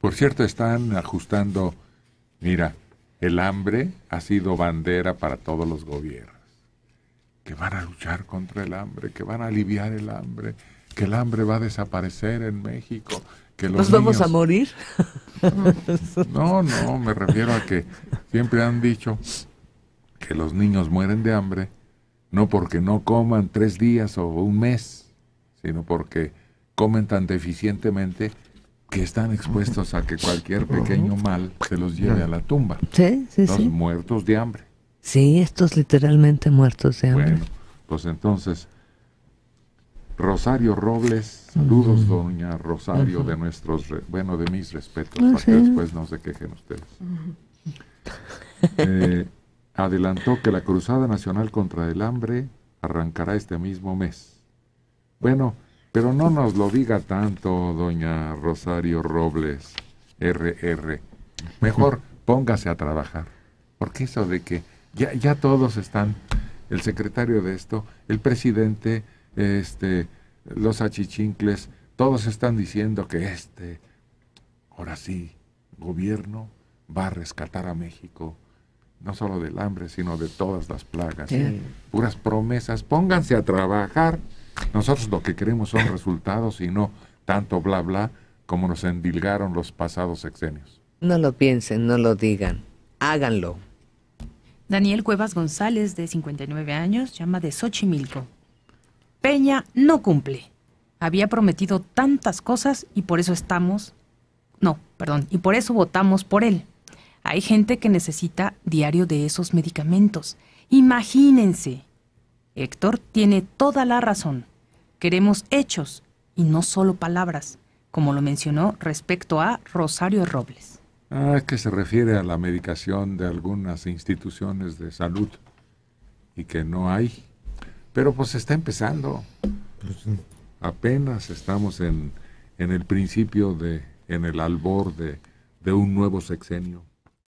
Por cierto, están ajustando, mira, el hambre ha sido bandera para todos los gobiernos, que van a luchar contra el hambre, que van a aliviar el hambre, que el hambre va a desaparecer en México. Que ¿Nos vamos a morir? No, no, me refiero a que siempre han dicho que los niños mueren de hambre, no porque no coman tres días o un mes, sino porque comen tan deficientemente que están expuestos a que cualquier pequeño mal se los lleve a la tumba. Sí, sí, los muertos de hambre. Sí, estos literalmente muertos de hambre. Bueno, pues entonces, Rosario Robles, saludos doña Rosario, de nuestros, bueno, de mis respetos, ah, para que después no se quejen ustedes. Eh, adelantó que la Cruzada Nacional contra el Hambre arrancará este mismo mes. Bueno, pero no nos lo diga tanto, doña Rosario Robles, RR. Mejor póngase a trabajar. Porque eso de que ya, todos están, el secretario de esto, el presidente, este, los achichincles, todos están diciendo que este, ahora sí, gobierno va a rescatar a México, no solo del hambre, sino de todas las plagas. Puras promesas, pónganse a trabajar. Nosotros lo que queremos son resultados y no tanto bla bla como nos endilgaron los pasados sexenios. No lo piensen, no lo digan, háganlo. Daniel Cuevas González, de 59 años, llama de Xochimilco. Peña no cumple. Había prometido tantas cosas y por eso estamos... No, perdón, y por eso votamos por él. Hay gente que necesita diario de esos medicamentos. Imagínense, Héctor tiene toda la razón. Queremos hechos y no solo palabras, como lo mencionó respecto a Rosario Robles. Ah, que se refiere a la medicación de algunas instituciones de salud y que no hay. Pero pues está empezando. Pues, Apenas estamos en, el principio de, en el albor de, de un nuevo sexenio.